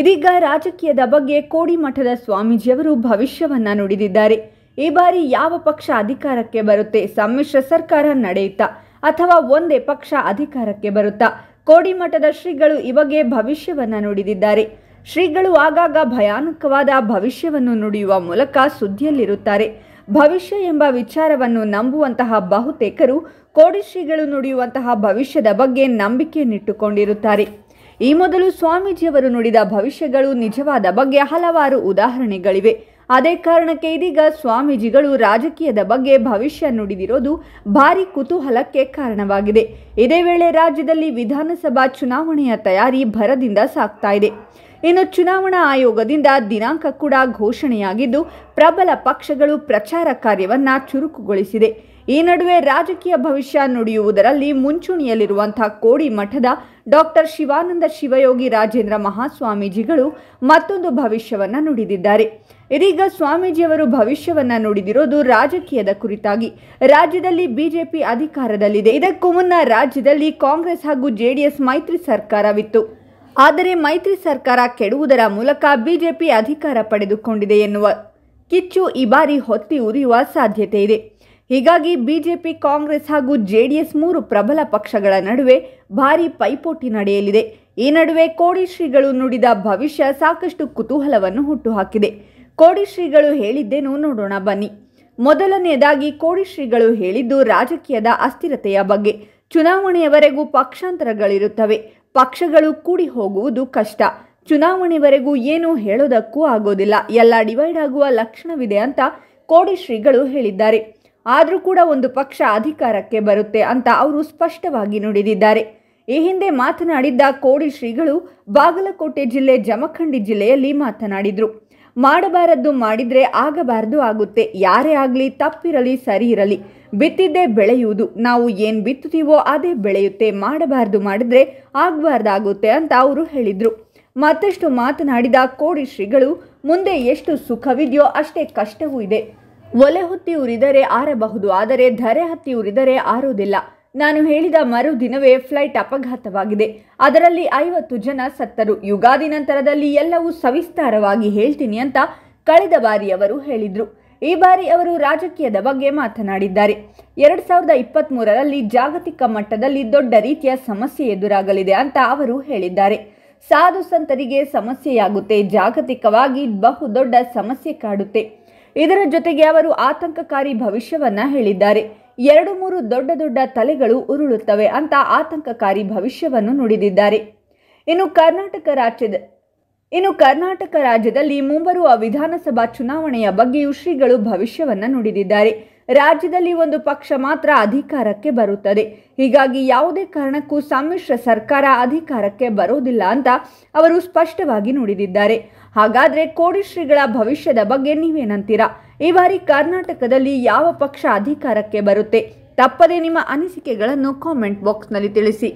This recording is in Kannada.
ಇದೀಗ ರಾಜಕೀಯದ ಬಗ್ಗೆ ಕೋಡಿಮಠದ ಸ್ವಾಮೀಜಿಯವರು ಭವಿಷ್ಯವನ್ನ ನುಡಿದಿದ್ದಾರೆ ಈ ಬಾರಿ ಯಾವ ಪಕ್ಷ ಅಧಿಕಾರಕ್ಕೆ ಬರುತ್ತೆ ಸಮ್ಮಿಶ್ರ ಸರ್ಕಾರ ನಡೆಯುತ್ತಾ ಅಥವಾ ಒಂದೇ ಪಕ್ಷ ಅಧಿಕಾರಕ್ಕೆ ಬರುತ್ತಾ ಕೋಡಿಮಠದ ಶ್ರೀಗಳು ಈ ಬಗ್ಗೆ ಭವಿಷ್ಯವನ್ನ ನುಡಿದಿದ್ದಾರೆ ಶ್ರೀಗಳು ಆಗಾಗ ಭಯಾನಕವಾದ ಭವಿಷ್ಯವನ್ನು ನುಡಿಯುವ ಮೂಲಕ ಸುದ್ದಿಯಲ್ಲಿರುತ್ತಾರೆ ಭವಿಷ್ಯ ಎಂಬ ವಿಚಾರವನ್ನು ನಂಬುವಂತಹ ಬಹುತೇಕರು ಕೋಡಿ ಶ್ರೀಗಳು ನುಡಿಯುವಂತಹ ಭವಿಷ್ಯದ ಬಗ್ಗೆ ನಂಬಿಕೆಯನ್ನಿಟ್ಟುಕೊಂಡಿರುತ್ತಾರೆ ಈ ಮೊದಲು ಸ್ವಾಮೀಜಿಯವರು ನುಡಿದ ಭವಿಷ್ಯಗಳು ನಿಜವಾದ ಬಗ್ಗೆ ಹಲವಾರು ಉದಾಹರಣೆಗಳಿವೆ ಅದೇ ಕಾರಣಕ್ಕೆ ಇದೀಗ ಸ್ವಾಮೀಜಿಗಳು ರಾಜಕೀಯದ ಬಗ್ಗೆ ಭವಿಷ್ಯ ನುಡಿದಿರೋದು ಭಾರಿ ಕುತೂಹಲಕ್ಕೆ ಕಾರಣವಾಗಿದೆ ಇದೇ ವೇಳೆ ರಾಜ್ಯದಲ್ಲಿ ವಿಧಾನಸಭಾ ಚುನಾವಣೆಯ ತಯಾರಿ ಭರದಿಂದ ಸಾಗ್ತಾ ಇದೆ ಇನ್ನು ಚುನಾವಣಾ ಆಯೋಗದಿಂದ ದಿನಾಂಕ ಕೂಡ ಘೋಷಣೆಯಾಗಿದ್ದು ಪ್ರಬಲ ಪಕ್ಷಗಳು ಪ್ರಚಾರ ಕಾರ್ಯವನ್ನ ಚುರುಕುಗೊಳಿಸಿದೆ ಈ ನಡುವೆ ರಾಜಕೀಯ ಭವಿಷ್ಯ ನುಡಿಯುವುದರಲ್ಲಿ ಮುಂಚೂಣಿಯಲ್ಲಿರುವಂತಹ ಕೋಡಿ ಮಠದ ಡಾಕ್ಟರ್ ಶಿವಾನಂದ ಶಿವಯೋಗಿ ರಾಜೇಂದ್ರ ಮಹಾಸ್ವಾಮೀಜಿಗಳು ಮತ್ತೊಂದು ಭವಿಷ್ಯವನ್ನು ನುಡಿದಿದ್ದಾರೆ ಇದೀಗ ಸ್ವಾಮೀಜಿಯವರು ಭವಿಷ್ಯವನ್ನ ನುಡಿದಿರೋದು ರಾಜಕೀಯದ ಕುರಿತಾಗಿ ರಾಜ್ಯದಲ್ಲಿ ಬಿಜೆಪಿ ಅಧಿಕಾರದಲ್ಲಿದೆ ಇದಕ್ಕೂ ಮುನ್ನ ರಾಜ್ಯದಲ್ಲಿ ಕಾಂಗ್ರೆಸ್ ಹಾಗೂ ಜೆಡಿಎಸ್ ಮೈತ್ರಿ ಸರ್ಕಾರವಿತ್ತು ಆದರೆ ಮೈತ್ರಿ ಸರ್ಕಾರ ಕೆಡುವುದರ ಮೂಲಕ ಬಿಜೆಪಿ ಅಧಿಕಾರ ಪಡೆದುಕೊಂಡಿದೆ ಎನ್ನುವ ಕಿಚ್ಚು ಈ ಬಾರಿ ಹೊತ್ತಿ ಉರಿಯುವ ಸಾಧ್ಯತೆ ಇದೆ ಹೀಗಾಗಿ ಬಿಜೆಪಿ ಕಾಂಗ್ರೆಸ್ ಹಾಗೂ ಜೆಡಿಎಸ್ ಮೂರು ಪ್ರಬಲ ಪಕ್ಷಗಳ ನಡುವೆ ಭಾರೀ ಪೈಪೋಟಿ ನಡೆಯಲಿದೆ ಈ ನಡುವೆ ಕೋಡಿ ಶ್ರೀಗಳು ನುಡಿದ ಭವಿಷ್ಯ ಸಾಕಷ್ಟು ಕುತೂಹಲವನ್ನು ಹುಟ್ಟುಹಾಕಿದೆ ಕೋಡಿ ಶ್ರೀಗಳು ಹೇಳಿದ್ದೇನು ನೋಡೋಣ ಬನ್ನಿ ಮೊದಲನೆಯದಾಗಿ ಕೋಡಿ ಶ್ರೀಗಳು ಹೇಳಿದ್ದು ರಾಜಕೀಯದ ಅಸ್ಥಿರತೆಯ ಬಗ್ಗೆ ಚುನಾವಣೆಯವರೆಗೂ ಪಕ್ಷಾಂತರಗಳಿರುತ್ತವೆ ಪಕ್ಷಗಳು ಕೂಡಿ ಹೋಗುವುದು ಕಷ್ಟ ಚುನಾವಣೆವರೆಗೂ ಏನೂ ಹೇಳೋದಕ್ಕೂ ಆಗೋದಿಲ್ಲ ಎಲ್ಲ ಡಿವೈಡ್ ಆಗುವ ಲಕ್ಷಣವಿದೆ ಅಂತ ಕೋಡಿ ಶ್ರೀಗಳು ಹೇಳಿದ್ದಾರೆ ಆದರೂ ಕೂಡ ಒಂದು ಪಕ್ಷ ಅಧಿಕಾರಕ್ಕೆ ಬರುತ್ತೆ ಅಂತ ಅವರು ಸ್ಪಷ್ಟವಾಗಿ ನುಡಿದಿದ್ದಾರೆ ಈ ಹಿಂದೆ ಮಾತನಾಡಿದ್ದ ಕೋಡಿ ಶ್ರೀಗಳು ಬಾಗಲಕೋಟೆ ಜಿಲ್ಲೆ ಜಮಖಂಡಿ ಜಿಲ್ಲೆಯಲ್ಲಿ ಮಾತನಾಡಿದರು ಮಾಡಬಾರದ್ದು ಮಾಡಿದರೆ ಆಗಬಾರದು ಆಗುತ್ತೆ ಯಾರೇ ಆಗಲಿ ತಪ್ಪಿರಲಿ ಸರಿ ಇರಲಿ ಬಿತ್ತಿದ್ದೇ ಬೆಳೆಯುವುದು ನಾವು ಏನು ಬಿತ್ತುತ್ತೀವೋ ಅದೇ ಬೆಳೆಯುತ್ತೆ ಮಾಡಬಾರ್ದು ಮಾಡಿದರೆ ಆಗಬಾರ್ದಾಗುತ್ತೆ ಅಂತ ಅವರು ಹೇಳಿದರು ಮತ್ತಷ್ಟು ಮಾತನಾಡಿದ ಕೋಡಿ ಶ್ರೀಗಳು ಮುಂದೆ ಎಷ್ಟು ಸುಖವಿದೆಯೋ ಅಷ್ಟೇ ಕಷ್ಟವೂ ಇದೆ ಒಲೆ ಹೊತ್ತಿ ಉರಿದರೆ ಆರಬಹುದು ಆದರೆ ಧರೆ ಹತ್ತಿ ಉರಿದರೆ ಆರೋದಿಲ್ಲ ನಾನು ಹೇಳಿದ ಮರುದಿನವೇ ಫ್ಲೈಟ್ ಅಪಘಾತವಾಗಿದೆ ಅದರಲ್ಲಿ ಐವತ್ತು ಜನ ಸತ್ತರು ಯುಗಾದಿ ನಂತರದಲ್ಲಿ ಎಲ್ಲವೂ ಸವಿಸ್ತಾರವಾಗಿ ಹೇಳ್ತೀನಿ ಅಂತ ಕಳೆದ ಬಾರಿ ಅವರು ಹೇಳಿದರು ಈ ಬಾರಿ ಅವರು ರಾಜಕೀಯದ ಬಗ್ಗೆ ಮಾತನಾಡಿದ್ದಾರೆ ಎರಡು ಸಾವಿರದ ಇಪ್ಪತ್ತ್ ಮೂರರಲ್ಲಿ ಜಾಗತಿಕ ಮಟ್ಟದಲ್ಲಿ ದೊಡ್ಡ ರೀತಿಯ ಸಮಸ್ಯೆ ಎದುರಾಗಲಿದೆ ಅಂತ ಅವರು ಹೇಳಿದ್ದಾರೆ ಸಾಧು ಸಂತರಿಗೆ ಸಮಸ್ಯೆಯಾಗುತ್ತೆ ಜಾಗತಿಕವಾಗಿ ಬಹುದೊಡ್ಡ ಸಮಸ್ಯೆ ಕಾಡುತ್ತೆ ಇದರ ಜೊತೆಗೆ ಅವರು ಆತಂಕಕಾರಿ ಭವಿಷ್ಯವನ್ನ ಹೇಳಿದ್ದಾರೆ ಎರಡು ಮೂರು ದೊಡ್ಡ ದೊಡ್ಡ ತಲೆಗಳು ಉರುಳುತ್ತವೆ ಅಂತ ಆತಂಕಕಾರಿ ಭವಿಷ್ಯವನ್ನು ನುಡಿದಿದ್ದಾರೆ ಇನ್ನು ಕರ್ನಾಟಕ ರಾಜ್ಯದ ಇನ್ನು ಕರ್ನಾಟಕ ರಾಜ್ಯದಲ್ಲಿ ಮುಂಬರುವ ವಿಧಾನಸಭಾ ಚುನಾವಣೆಯ ಬಗ್ಗೆಯೂ ಶ್ರೀಗಳು ಭವಿಷ್ಯವನ್ನು ನುಡಿದಿದ್ದಾರೆ ರಾಜ್ಯದಲ್ಲಿ ಒಂದು ಪಕ್ಷ ಮಾತ್ರ ಅಧಿಕಾರಕ್ಕೆ ಬರುತ್ತದೆ ಹೀಗಾಗಿ ಯಾವುದೇ ಕಾರಣಕ್ಕೂ ಸಮ್ಮಿಶ್ರ ಸರ್ಕಾರ ಅಧಿಕಾರಕ್ಕೆ ಬರೋದಿಲ್ಲ ಅಂತ ಅವರು ಸ್ಪಷ್ಟವಾಗಿ ನುಡಿದಿದ್ದಾರೆ ಹಾಗಾದ್ರೆ ಕೋಡಿಶ್ರೀಗಳ ಭವಿಷ್ಯದ ಬಗ್ಗೆ ನೀವೇನಂತೀರಾ ಈ ಬಾರಿ ಕರ್ನಾಟಕದಲ್ಲಿ ಯಾವ ಪಕ್ಷ ಅಧಿಕಾರಕ್ಕೆ ಬರುತ್ತೆ ತಪ್ಪದೇ ನಿಮ್ಮ ಅನಿಸಿಕೆಗಳನ್ನು ಕಾಮೆಂಟ್ ಬಾಕ್ಸ್ನಲ್ಲಿ ತಿಳಿಸಿ